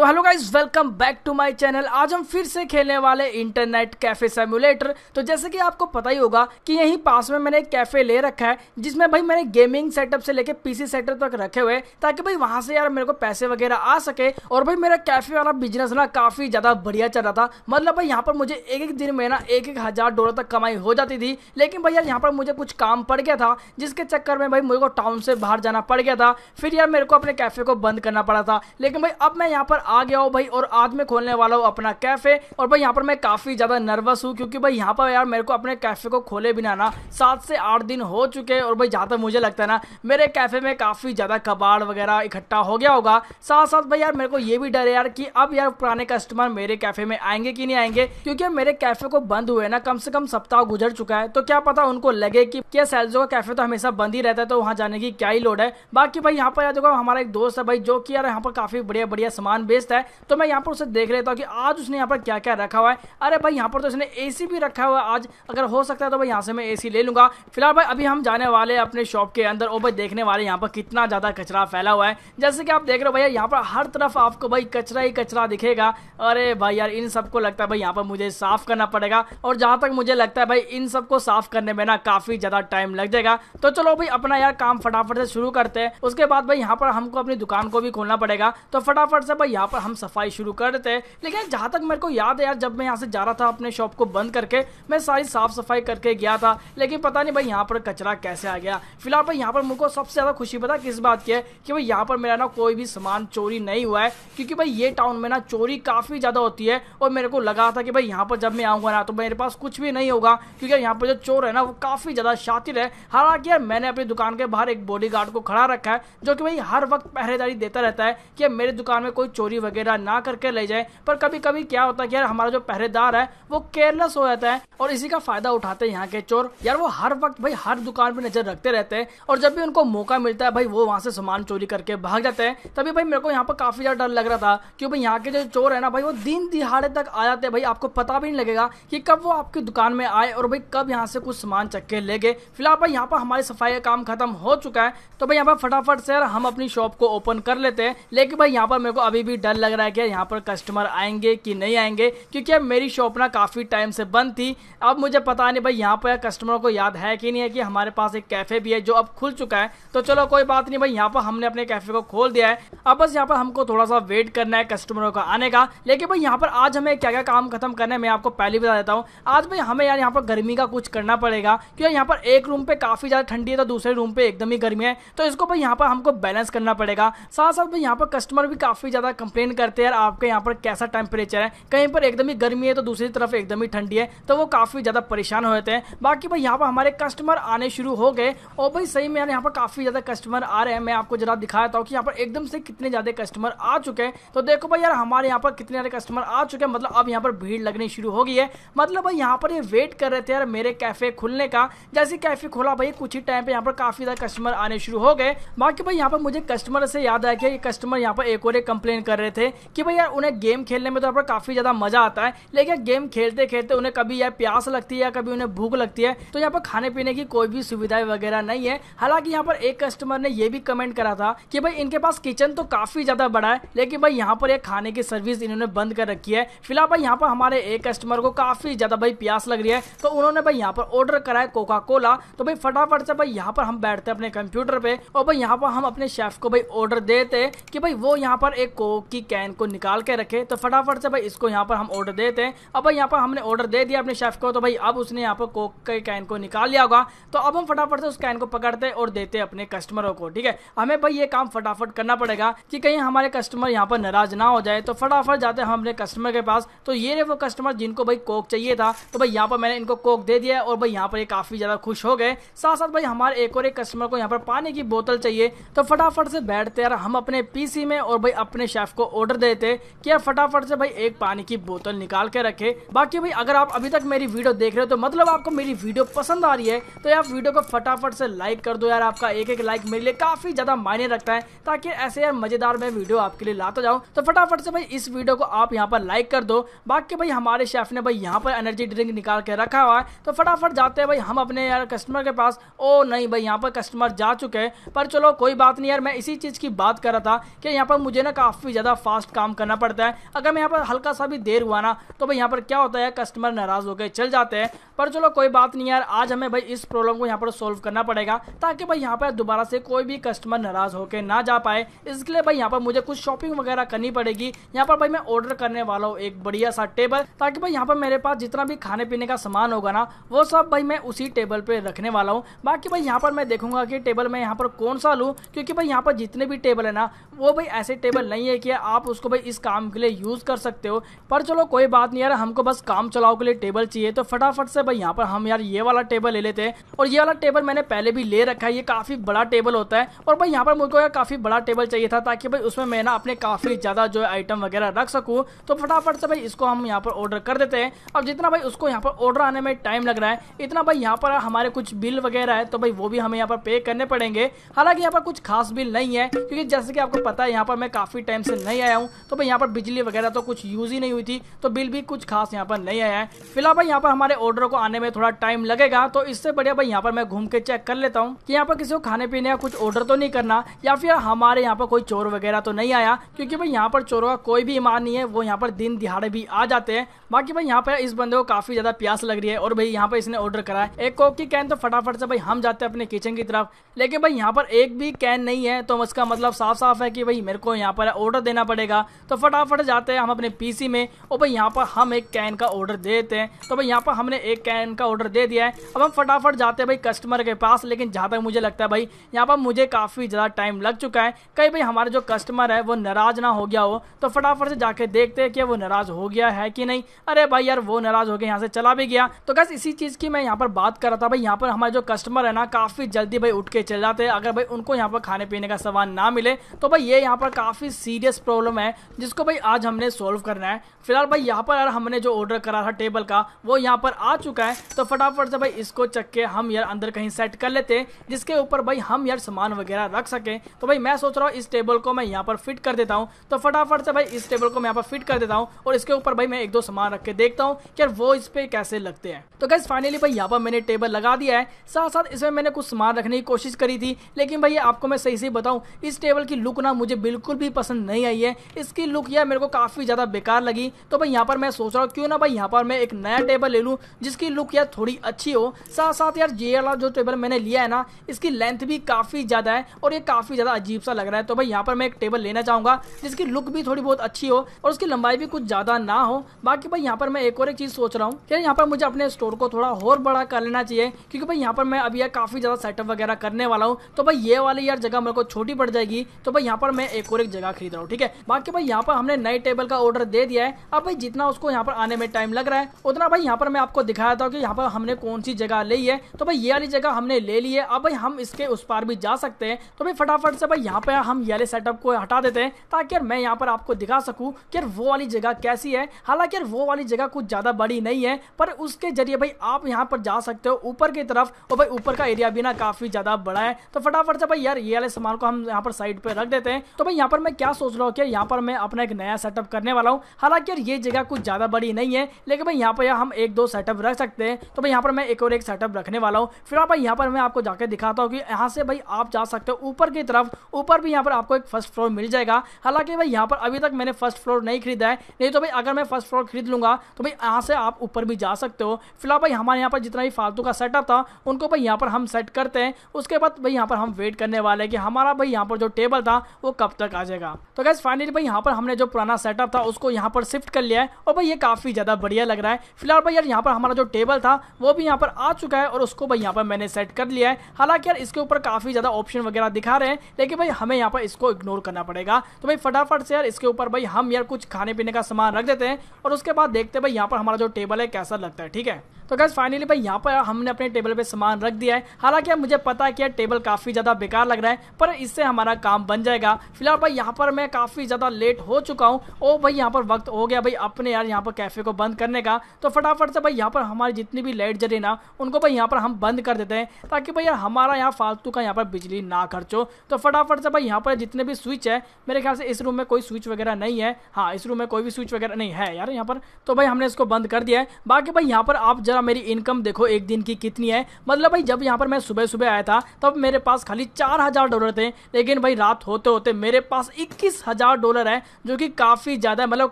तो hello guys welcome back to my channel आज हम फिर से खेलने वाले इंटरनेट कैफे सेमुलेटर तो जैसे कि आपको पता ही होगा कि यहीं पास में मैंने एक कैफे ले रखा है जिसमें भाई मैंने गेमिंग सेटअप से लेके पीसी सेटअप तक रखे हुए ताकि भाई वहां से यार मेरे को पैसे वगैरह आ सके और भाई मेरा कैफे वाला बिजनेस ना काफी ज्यादा बढ़िया चल रहा था मतलब भाई यहाँ पर मुझे एक एक दिन में ना एक एक हजार डॉलर तक कमाई हो जाती थी लेकिन भाई यार यहाँ पर मुझे कुछ काम पड़ गया था जिसके चक्कर में भाई मुझे टाउन से बाहर जाना पड़ गया था फिर यार मेरे को अपने कैफे को बंद करना पड़ा था लेकिन भाई अब मैं यहाँ पर आ गया हूँ भाई और आज मैं खोलने वाला हूँ अपना कैफे और भाई यहाँ पर मैं काफ़ी ज़्यादा नर्वस हूँ क्योंकि भाई यहाँ पर यार मेरे को अपने कैफे को खोले बिना ना सात से आठ दिन हो चुके हैं और भाई जहाँ तक मुझे लगता है ना मेरे कैफे में काफ़ी ज़्यादा कबाड़ वगैरह इकट्ठा हो गया होगा साथ साथ भाई यार मेरे को ये भी डर है यार की अब यार पुराने कस्टमर मेरे कैफे में आएंगे की नहीं आएंगे क्योंकि मेरे कैफे को बंद हुए ना कम से कम सप्ताह गुजर चुका है तो क्या पता उनको लगे की क्या सैलजो का कैफे तो हमेशा बंद ही रहता है तो वहाँ जाने की क्या ही लोड है बाकी भाई यहाँ पर यार देखो हमारा एक दोस्त है भाई जो की यार यहाँ पर काफ़ी बढ़िया बढ़िया सामान बेस्ट है तो मैं यहाँ पर उसे देख लेता हूँ कि आज उसने यहाँ पर क्या क्या रखा हुआ है अरे भाई यहाँ पर तो उसने ए भी रखा हुआ है आज अगर हो सकता है तो भाई यहाँ से मैं ए ले लूँगा फिलहाल भाई अभी हम जाने वाले अपने शॉप के अंदर ओ भाई देखने वाले यहाँ पर कितना ज़्यादा कचरा फैला हुआ है जैसे कि आप देख रहे हो भैया यहाँ पर हर तरफ आपको भाई कचरा ही कचरा दिखेगा अरे भाई यार इन सबको लगता है भाई यहाँ पर मुझे साफ़ करना पड़ेगा और जहाँ तक मुझे लगता है भाई इन सबको साफ़ करने में ना काफ़ी ज़्यादा टाइम लग जाएगा तो चलो भाई अपना यार काम फटाफट से शुरू करते हैं उसके बाद भाई यहाँ पर हमको अपनी दुकान को भी खोलना पड़ेगा तो फटाफट से भाई यहाँ पर हम सफाई शुरू कर देते हैं लेकिन जहाँ तक मेरे को याद है यार जब मैं यहाँ से जा रहा था अपने शॉप को बंद करके मैं सारी साफ़ सफाई करके गया था लेकिन पता नहीं भाई यहाँ पर कचरा कैसे आ गया फिलहाल भाई यहाँ पर मुझको सबसे ज़्यादा खुशी पता किस बात की है कि भाई यहाँ पर मेरा ना कोई भी सामान चोरी नहीं हुआ है क्योंकि भाई ये टाउन में ना चोरी काफ़ी ज़्यादा होती है और मेरे को लगा था कि भाई यहाँ पर जब मैं आऊँगा ना तो मेरे पास कुछ भी नहीं होगा क्योंकि यहाँ पर जो चोर है ना वो काफ़ी ज़्यादा शातिर है हालांकि यार मैंने अपनी दुकान के बाहर एक बॉडी को खड़ा रखा है जो कि भाई हर वक्त पहरेदारी देता रहता है कि मेरे दुकान में कोई चोरी चोरी वगैरह ना करके ले जाए पर कभी कभी क्या होता है कि यार हमारा जो पहरेदार है वो केयरलेस हो जाता है और इसी का फायदा उठाते हैं यहाँ के चोर यार वो हर वक्त भाई हर दुकान पर नजर रखते रहते हैं और जब भी उनको मौका मिलता है भाई वो वहाँ से सामान चोरी करके भाग जाते हैं तभी भाई मेरे को यहाँ पर काफी ज्यादा डर लग रहा था कि भाई यहाँ के जो चोर है ना भाई वो दिन दिहाड़े तक आ जाते हैं भाई आपको पता भी नहीं लगेगा कि कब वो आपकी दुकान में आए और भाई कब यहाँ से कुछ सामान चक्के ले गए फिलहाल भाई यहाँ पर हमारी सफाई का काम खत्म हो चुका है तो भाई यहाँ पर फटाफट से हम अपनी शॉप को ओपन कर लेते हैं लेकिन भाई यहाँ पर मेरे को अभी भी डर लग रहा है कि यहाँ पर कस्टमर आएंगे कि नहीं आएंगे क्योंकि अब मेरी शॉप ना काफ़ी टाइम से बंद थी अब मुझे पता नहीं भाई यहाँ पर कस्टमरों को याद है कि नहीं है कि हमारे पास एक कैफ़े भी है जो अब खुल चुका है तो चलो कोई बात नहीं भाई यहाँ पर हमने अपने कैफ़े को खोल दिया है अब बस यहाँ पर हमको थोड़ा सा वेट करना है कस्टमरों का आने का लेकिन भाई यहाँ पर आज हमें क्या क्या काम खत्म करना है मैं आपको पहले बता देता हूँ आज भाई हमें यार यहाँ पर गर्मी का कुछ करना पड़ेगा क्योंकि यहाँ पर एक रूम पे काफ़ी ज़्यादा ठंडी है तो दूसरे रूम पे एकदम ही गर्मी है तो इसको भाई यहाँ पर हमको बैलेंस करना पड़ेगा साथ साथ भाई यहाँ पर कस्टमर भी काफ़ी ज़्यादा कंप्लेन करते हैं यार आपके यहाँ पर कैसा टेम्परेचर है कहीं पर एकदम ही गर्मी है तो दूसरी तरफ एकदम ही ठंडी है तो वो काफ़ी ज़्यादा परेशान हो जाते हैं बाकी भाई यहाँ पर हमारे कस्टमर आने शुरू हो गए और भाई सही में यार यहाँ पर काफ़ी ज़्यादा कस्टमर आ रहे हैं मैं आपको जरा दिखाता हूँ कि यहाँ पर एकदम से कितने ज़्यादा कस्टमर आ चुके हैं तो देखो भाई यार हमारे यहाँ पर कितने ज़्यादा कस्टमर आ चुके हैं मतलब अब यहाँ पर भीड़ लगनी शुरू हो गई है मतलब भाई यहाँ पर ये वेट कर रहे थे यार मेरे कैफ़े खुलने का जैसे कैफ़े खुला भाई कुछ ही टाइम पर यहाँ पर काफ़ी ज़्यादा कस्टमर आने शुरू हो गए बाकी भाई यहाँ पर मुझे कस्टमर से याद आया कि कस्टमर यहाँ पर एक और एक कंप्लेन कर रहे थे कि भाई यार उन्हें गेम खेलने में तो अपना काफ़ी ज़्यादा मज़ा आता है लेकिन गेम खेलते खेलते उन्हें कभी यार प्यास लगती है या कभी उन्हें भूख लगती है तो यहाँ पर खाने पीने की कोई भी सुविधाएं वगैरह नहीं है हालांकि यहाँ पर एक कस्टमर ने यह भी कमेंट करा था कि भाई इनके पास किचन तो काफ़ी ज़्यादा बड़ा है लेकिन भाई यहाँ पर एक खाने की सर्विस इन्होंने बंद कर रखी है फिलहाल भाई यहाँ पर हमारे एक कस्टमर को काफ़ी ज़्यादा भाई प्यास लग रही है तो उन्होंने भाई यहाँ पर ऑर्डर करा है कोका कोला तो भाई फटाफट से भाई यहाँ पर हम बैठते हैं अपने कंप्यूटर पर और भाई यहाँ पर हम अपने शेफ को भाई ऑर्डर देते कि भाई वो यहाँ पर एक कोक की कैन को निकाल के रखे तो फटाफट से भाई इसको यहाँ पर हम ऑर्डर देते हैं अब भाई यहाँ पर हमने ऑर्डर दे दिया अपने शेफ को तो भाई अब उसने यहाँ पर कोक के कैन को निकाल लिया होगा तो अब हम फटाफट से उस कैन को पकड़ते और देते अपने कस्टमरों को ठीक है हमें भाई ये काम फटाफट करना पड़ेगा कि कहीं हमारे कस्टमर यहाँ पर नाराज ना हो जाए तो फटाफट जाते हैं हम अपने कस्टमर के पास तो ये रहे वो कस्टमर जिनको भाई कोक चाहिए था तो भाई यहाँ पर मैंने इनको कोक दे दिया और भाई यहाँ पर ये काफ़ी ज़्यादा खुश हो गए साथ साथ भाई हमारे एक और एक कस्टमर को यहाँ पर पानी की बोतल चाहिए तो फटाफट से बैठते यार हम अपने पीसी में और भाई अपने शेफ को ऑर्डर देते कि आप फटाफट से भाई एक पानी की बोतल निकाल के रखे बाकी भाई अगर आप अभी तक मेरी वीडियो देख रहे हो तो मतलब आपको मेरी वीडियो पसंद आ रही है तो आप वीडियो को फटाफट से लाइक कर दो यार आपका एक एक लाइक मेरे लिए काफी ज्यादा मायने रखता है ताकि ऐसे यार मजेदार मैं वीडियो आपके लिए लाता जाऊँ तो फटाफट से भाई इस वीडियो को आप यहाँ पर लाइक कर दो बाकी भाई हमारे शेफ ने भाई यहाँ पर एनर्जी ड्रिंक निकाल के रखा हुआ है तो फटाफट जाते हैं भाई हम अपने यार कस्टमर के पास ओ नहीं भाई यहाँ पर कस्टमर जा चुके हैं पर चलो कोई बात नहीं यार मैं इसी चीज की बात कर रहा था कि यहाँ पर मुझे ना काफी ज़्यादा फास्ट काम करना पड़ता है अगर मैं यहाँ पर हल्का सा भी देर हुआ ना तो भाई यहाँ पर क्या होता है कस्टमर नाराज़ होकर चल जाते हैं पर चलो कोई बात नहीं यार आज हमें भाई इस प्रॉब्लम को यहाँ पर सोल्व करना पड़ेगा ताकि भाई यहाँ पर दोबारा से कोई भी कस्टमर नाराज़ होकर ना जा पाए इसके लिए भाई यहाँ पर मुझे कुछ शॉपिंग वगैरह करनी पड़ेगी यहाँ पर भाई मैं ऑर्डर करने वाला हूँ एक बढ़िया सा टेबल ताकि भाई यहाँ पर मेरे पास जितना भी खाने पीने का सामान होगा ना वो सब भाई मैं उसी टेबल पर रखने वाला हूँ बाकी भाई यहाँ पर मैं देखूंगा कि टेबल मैं यहाँ पर कौन सा लूँ क्योंकि भाई यहाँ पर जितने भी टेबल है ना वो भाई ऐसे टेबल नहीं है कि है आप उसको भाई इस काम के लिए यूज़ कर सकते हो पर चलो कोई बात नहीं यार हमको बस काम चलाओ के लिए टेबल चाहिए तो फटाफट से भाई यहाँ पर हम यार ये वाला टेबल ले लेते हैं और ये वाला टेबल मैंने पहले भी ले रखा है ये काफ़ी बड़ा टेबल होता है और भाई यहाँ पर मुझको यार काफ़ी बड़ा टेबल चाहिए था ताकि भाई उसमें मैं ना अपने काफ़ी ज़्यादा जो है आइटम वगैरह रख सकूँ तो फटाफट से भाई इसको हम यहाँ पर ऑर्डर कर देते हैं अब जितना भाई उसको यहाँ पर ऑर्डर आने में टाइम लग रहा है इतना भाई यहाँ पर हमारे कुछ बिल वगैरह है तो भाई वो भी हमें यहाँ पर पे करने पड़ेंगे हालांकि यहाँ पर कुछ खास बिल नहीं है क्योंकि जैसे कि आपको पता है यहाँ पर मैं काफ़ी टाइम से नहीं आया हूँ तो भाई यहाँ पर बिजली वगैरह तो कुछ यूज़ ही नहीं हुई थी तो बिल भी कुछ खास यहाँ पर नहीं आया है फिलहाल भाई यहाँ पर हमारे ऑर्डर को आने में थोड़ा टाइम लगेगा तो इससे बढ़िया भाई यहाँ पर मैं घूम के चेक कर लेता हूँ की यहाँ पर किसी को खाने पीने का कुछ ऑर्डर तो नहीं करना या फिर हमारे यहाँ पर कोई चोर वगैरह तो नहीं आया क्योंकि भाई यहाँ पर चोरों का कोई भी ईमान नहीं है वो यहाँ पर दिन दिहाड़े भी आ जाते हैं बाकी भाई यहाँ पर इस बंदे को काफी ज्यादा प्यास लग रही है और भाई यहाँ पर इसने ऑर्डर करा है एक कोक की कैन तो फटाफट से भाई हम जाते हैं अपने किचन की तरफ लेकिन भाई यहाँ पर एक भी कैन नहीं है तो उसका मतलब साफ साफ है कि भाई मेरे को यहाँ पर ऑर्डर देना पड़ेगा तो फटाफट जाते हैं हम अपने पीसी में और भाई यहाँ पर हम एक कैन का ऑर्डर देते हैं तो भाई यहाँ पर हमने एक कैन का ऑर्डर दे दिया है अब हम फटाफट जाते हैं भाई कस्टमर के पास लेकिन जहाँ तक मुझे लगता है भाई यहाँ पर मुझे काफ़ी ज़्यादा टाइम लग चुका है कहीं भाई हमारे जो कस्टमर है वो नाराज़ ना हो गया हो तो फटाफट से जाके देखते हैं कि वो नाराज़ हो गया है कि नहीं अरे भाई यार वो नाराज़ हो गया यहाँ से चला भी गया तो बस इसी चीज़ की मैं यहाँ पर बात कर रहा था भाई यहाँ पर हमारे जो कस्टमर है ना काफ़ी जल्दी भाई उठ के चले जाते हैं अगर भाई उनको यहाँ पर खाने पीने का सामान ना मिले तो भाई ये यहाँ पर काफ़ी सीरियस बेस्ट प्रॉब्लम है जिसको भाई आज हमने सॉल्व करना है फिलहाल भाई यहाँ पर यार हमने जो ऑर्डर करा था टेबल का वो यहाँ पर आ चुका है तो फटाफट से भाई इसको चक के हम यार अंदर कहीं सेट कर लेते हैं जिसके ऊपर भाई हम यार सामान वगैरह रख सकें तो भाई मैं सोच रहा हूँ इस टेबल को मैं यहाँ पर फिट कर देता हूँ तो फटाफट से भाई इस टेबल को मैं यहाँ पर फिट कर देता हूँ और इसके ऊपर भाई मैं एक दो सामान रख के देखता हूँ कि वो इस पर कैसे लगते हैं तो कैसे फाइनली भाई यहाँ पर मैंने टेबल लगा दिया है साथ साथ इसमें मैंने कुछ सामान रखने की कोशिश करी थी लेकिन भाई आपको मैं सही से बताऊँ इस टेबल की लुक ना मुझे बिल्कुल भी पसंद नहीं है इसकी लुक यह मेरे को काफ़ी ज़्यादा बेकार लगी तो भाई यहाँ पर मैं सोच रहा हूँ क्यों ना भाई यहाँ पर मैं एक नया टेबल ले लूँ जिसकी लुक यार थोड़ी अच्छी हो साथ साथ यार जे जो टेबल मैंने लिया है ना इसकी लेंथ भी काफ़ी ज़्यादा है और ये काफ़ी ज़्यादा अजीब सा लग रहा है तो भाई यहाँ पर मैं एक टेबल लेना चाहूँगा जिसकी लुक भी थोड़ी बहुत अच्छी हो और उसकी लंबाई भी कुछ ज़्यादा ना हो बाकी भाई यहाँ पर मैं एक और एक चीज़ सोच रहा हूँ यार यहाँ पर मुझे अपने स्टोर को थोड़ा और बड़ा कर लेना चाहिए क्योंकि भाई यहाँ पर मैं अभी यार काफ़ी ज़्यादा सेटअप वगैरह करने वाला हूँ तो भाई ये वाली यार जगह मेरे को छोटी पड़ जाएगी तो भाई यहाँ पर मैं एक और एक जगह खरीद रहा हूँ ठीक ठीक है बाकी भाई यहाँ पर हमने नए टेबल का ऑर्डर दे दिया है अब भाई जितना उसको यहाँ पर आने में टाइम लग रहा है उतना भाई यहाँ पर मैं आपको दिखाया था कि यहाँ पर हमने कौन सी जगह ली है तो भाई ये वाली जगह हमने ले ली है अब भाई हम इसके उस पार भी जा सकते हैं तो भाई फटाफट से भाई यहाँ पर हम ये सेटअप को हटा देते हैं ताकि यार मैं यहाँ पर आपको दिखा सकूँ कि यार वो वाली जगह कैसी है हालांकि यार वो वाली जगह कुछ ज़्यादा बड़ी नहीं है पर उसके जरिए भाई आप यहाँ पर जा सकते हो ऊपर की तरफ और भाई ऊपर का एरिया भी ना काफ़ी ज़्यादा बड़ा है तो फटाफट से भाई यार ये वाले सामान को हम यहाँ पर साइड पर रख देते हैं तो भाई यहाँ पर मैं क्या सोच रहा हूँ ओके यहाँ पर मैं अपना एक नया सेटअप करने वाला हूँ हालांकि यार ये जगह कुछ ज़्यादा बड़ी नहीं है लेकिन भाई यहाँ पर यार हम एक दो सेटअप रख सकते हैं तो भाई यहाँ पर मैं एक और एक सेटअप रखने वाला हूँ फिर भाई यहाँ पर मैं आपको जाकर दिखाता हूँ कि यहाँ से भाई आप जा सकते हो ऊपर की तरफ ऊपर भी यहाँ पर आपको एक फर्स्ट फ्लोर मिल जाएगा हालांकि भाई यहाँ पर अभी तक मैंने फर्स्ट फ्लोर नहीं खरीदा है नहीं तो भाई अगर मैं फर्स्ट फ्लोर खरीद लूँगा तो भाई यहाँ से आप ऊपर भी जा सकते हो फिलहाल भाई हमारे यहाँ पर जितना भी फालतू का सेटअप था उनको भाई यहाँ पर हम सेट करते हैं उसके बाद भाई यहाँ पर हम वेट करने वाले हैं कि हमारा भाई यहाँ पर जो टेबल था वो कब तक आ जाएगा तो गैस फाइनली भाई यहाँ पर हमने जो पुराना सेटअप था उसको यहाँ पर शिफ्ट कर लिया है और भाई ये काफ़ी ज़्यादा बढ़िया लग रहा है फिलहाल भाई यार यहाँ पर हमारा जो टेबल था वो भी यहाँ पर आ चुका है और उसको भाई यहाँ पर मैंने सेट कर लिया है हालांकि यार इसके ऊपर काफ़ी ज़्यादा ऑप्शन वगैरह दिखा रहे हैं लेकिन भाई हमें यहाँ पर इसको इग्नोर करना पड़ेगा तो भाई फटाफट से यार इसके ऊपर भाई हम यार कुछ खाने पीने का सामान रख देते हैं और उसके बाद देखते हैं भाई यहाँ पर हमारा जो टेबल है कैसा लगता है ठीक है तो गैस फाइनली भाई यहाँ पर हमने अपने टेबल पे सामान रख दिया है हालांकि मुझे पता है कि यार टेबल काफ़ी ज़्यादा बेकार लग रहा है पर इससे हमारा काम बन जाएगा फिलहाल भाई यहाँ पर मैं काफ़ी ज़्यादा लेट हो चुका हूँ ओ भाई यहाँ पर वक्त हो गया भाई अपने यार यहाँ पर कैफ़े को बंद करने का तो फटाफट से भाई यहाँ पर हमारी जितनी भी लाइट जरी ना उनको भाई यहाँ पर हम बंद कर देते हैं ताकि भाई यार हमारा यहाँ फालतू का यहाँ पर बिजली ना खर्चो तो फटाफट से भाई यहाँ पर जितने भी स्विच है मेरे ख्याल से इस रूम में कोई स्विच वगैरह नहीं है हाँ इस रूम में कोई भी स्विच वगैरह नहीं है यार यहाँ पर तो भाई हमने इसको बंद कर दिया है बाकी भाई यहाँ पर आप जरा मेरी इनकम देखो एक दिन की कितनी है मतलब भाई जब यहाँ पर मैं सुबह सुबह आया था तब मेरे पास खाली चार हजार डॉलर थे लेकिन भाई रात होते होते मेरे पास इक्कीस हज़ार डॉलर है जो कि काफ़ी ज़्यादा है मतलब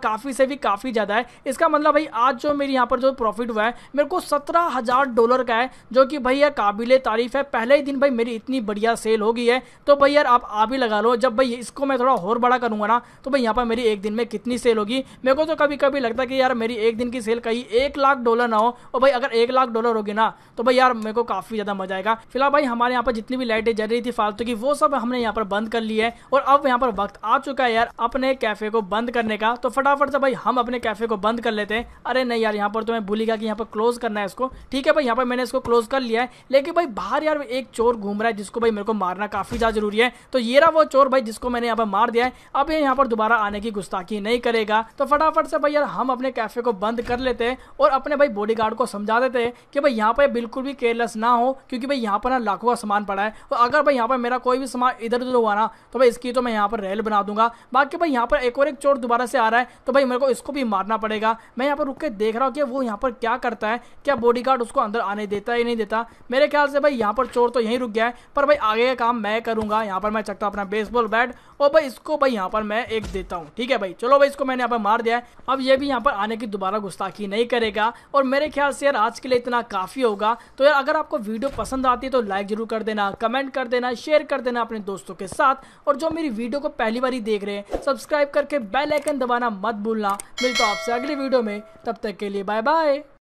काफ़ी से भी काफ़ी ज़्यादा है इसका मतलब भाई आज जो मेरी यहाँ पर जो प्रॉफिट हुआ है मेरे को सत्रह हज़ार डॉलर का है जो कि भाई यार काबिल तारीफ़ है पहले ही दिन भाई मेरी इतनी बढ़िया सेल हो गई है तो भाई यार आप आ भी लगा लो जब भाई इसको मैं थोड़ा और बड़ा करूंगा ना तो भाई यहाँ पर मेरी एक दिन में कितनी सेल होगी मेरे को तो कभी कभी लगता है कि यार मेरी एक दिन की सेल कहीं एक लाख डॉलर ना हो और भाई अगर एक लाख डॉलर होगी ना तो भाई यार मेरे को काफ़ी ज़्यादा मजा आएगा फिलहाल भाई हमारे यहाँ पर जितनी भी लाइटें जल रही थी फालतू की वो सब हमने यहाँ पर बंद कर ली है और अब यहाँ पर वक्त आ चुका है यार अपने कैफे को बंद करने का तो फटाफट से भाई हम अपने कैफे को बंद कर लेते हैं अरे नहीं यार यहाँ पर तो मैं भूल गया कि यहाँ पर क्लोज करना है इसको ठीक है भाई यहाँ पर मैंने इसको क्लोज कर लिया है लेकिन भाई बाहर यार एक चोर घूम रहा है जिसको भाई मेरे को मारना काफी ज्यादा जरूरी है तो ये रहा वो चोर भाई जिसको मैंने यहाँ पर मार दिया है अब ये यहाँ पर दोबारा आने की गुस्ताखी नहीं करेगा तो फटाफट से भाई यार हम अपने कैफे को बंद कर लेते हैं और अपने भाई बॉडी को समझा देते हैं कि भाई यहाँ पर बिल्कुल भी केयरलेस ना हो क्योंकि भाई यहाँ पर ना लाखों का सामान पड़ा है और अगर भाई यहाँ पर मेरा कोई भी सामान इधर उधर हुआ ना तो भाई इसकी तो मैं यहाँ पर रेल बना दूंगा बाकी भाई यहाँ पर एक और एक चोर दोबारा से आ रहा है तो भाई मेरे को इसको भी मारना पड़ेगा मैं यहाँ पर रुक के देख रहा हूँ कि वो यहाँ पर क्या करता है क्या बॉडी उसको अंदर आने देता है नहीं देता मेरे ख्याल से भाई यहाँ पर चोर तो यहीं रुक गया है पर भाई आगे का काम मैं करूँगा यहाँ पर मैं चकता अपना बेसबॉल बैट और भाई इसको भाई यहाँ पर मैं एक देता हूँ ठीक है भाई चलो भाई इसको मैंने यहाँ पर मार दिया है अब ये भी यहाँ पर आने की दोबारा गुस्ताखी नहीं करेगा और मेरे ख्याल से यार आज के लिए इतना काफ़ी होगा तो यार अगर आपको वीडियो पसंद आती है तो लाइक जरूर कर देना कमेंट कर देना शेयर कर देना अपने दोस्तों के साथ और जो मेरी वीडियो को पहली बार देख रहे रहे सब्सक्राइब करके बेल आइकन दबाना मत भूलना मिलता तो आपसे अगली वीडियो में तब तक के लिए बाय बाय